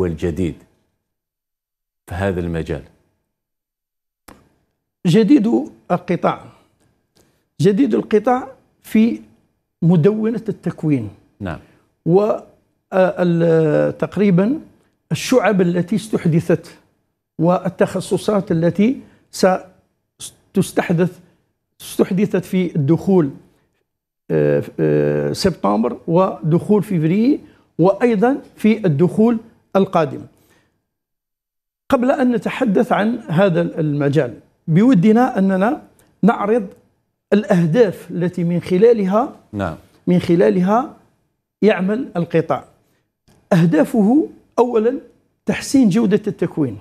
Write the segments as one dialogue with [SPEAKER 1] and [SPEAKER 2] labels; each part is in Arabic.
[SPEAKER 1] والجديد في هذا المجال جديد القطاع جديد القطاع في مدونة التكوين نعم و آه، تقريبا الشعب التي استحدثت والتخصصات التي ستستحدث استحدثت في الدخول آه، آه، سبتمبر ودخول فيفري وايضا في الدخول القادمة قبل أن نتحدث عن هذا المجال بودنا أننا نعرض الأهداف التي من خلالها نعم. من خلالها يعمل القطاع أهدافه أولا تحسين جودة التكوين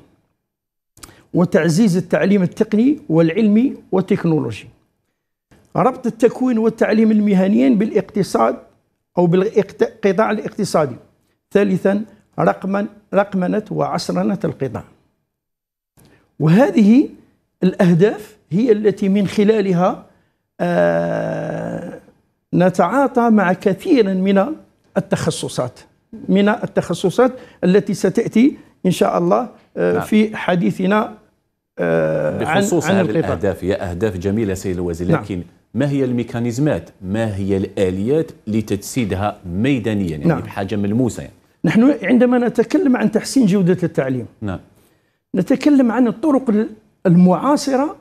[SPEAKER 1] وتعزيز التعليم التقني والعلمي والتكنولوجي ربط التكوين والتعليم المهنيين بالاقتصاد أو بالقطاع الاقتصادي ثالثا رقما رقمنة وعصرنة القطاع وهذه الأهداف هي التي من خلالها آه نتعاطى مع كثير من التخصصات من التخصصات التي ستأتي إن شاء الله آه نعم. في حديثنا آه بخصوص عن, عن هذه الأهداف هي أهداف جميلة سيد الوزير نعم. لكن نعم. ما هي الميكانيزمات ما هي الآليات لتجسيدها ميدانيا يعني نعم. بحاجة ملموسة يعني نحن عندما نتكلم عن تحسين جودة التعليم نعم. نتكلم عن الطرق المعاصرة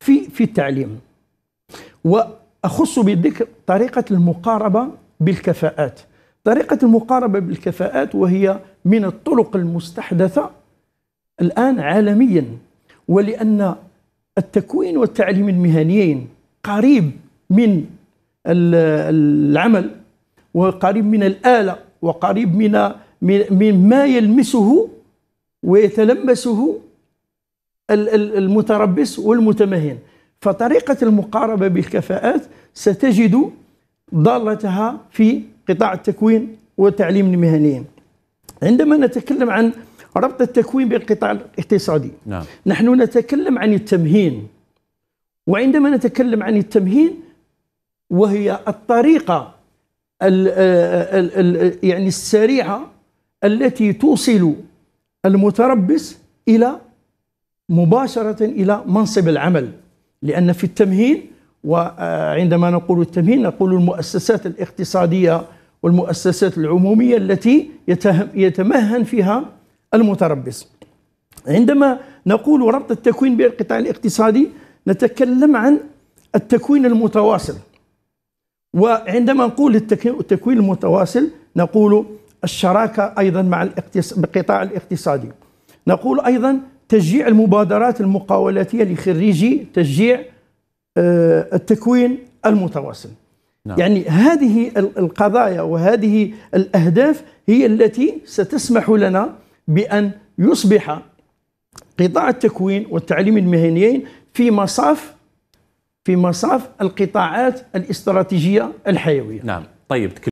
[SPEAKER 1] في في التعليم وأخص بالذكر طريقة المقاربة بالكفاءات طريقة المقاربة بالكفاءات وهي من الطرق المستحدثة الآن عالميا ولأن التكوين والتعليم المهنيين قريب من العمل وقريب من الآلة وقريب من من ما يلمسه ويتلمسه المتربص والمتمهن فطريقة المقاربة بالكفاءات ستجد ضالتها في قطاع التكوين والتعليم المهنيين عندما نتكلم عن ربط التكوين بالقطاع الاقتصادي نعم. نحن نتكلم عن التمهين وعندما نتكلم عن التمهين وهي الطريقة يعني السريعة التي توصل المتربص إلى مباشرة إلى منصب العمل لأن في التمهيد وعندما آه، نقول التمهيد نقول المؤسسات الاقتصادية والمؤسسات العمومية التي يتمهن فيها المتربص عندما نقول ربط التكوين بالقطاع الاقتصادي نتكلم عن التكوين المتواصل وعندما نقول التكوين المتواصل نقول الشراكة أيضا مع القطاع الاقتصادي نقول أيضا تشجيع المبادرات المقاولاتية لخريجي تشجيع آه، التكوين المتواصل نعم. يعني هذه القضايا وهذه الأهداف هي التي ستسمح لنا بأن يصبح قطاع التكوين والتعليم المهنيين في مصاف في مصاف القطاعات الاستراتيجية الحيوية نعم طيب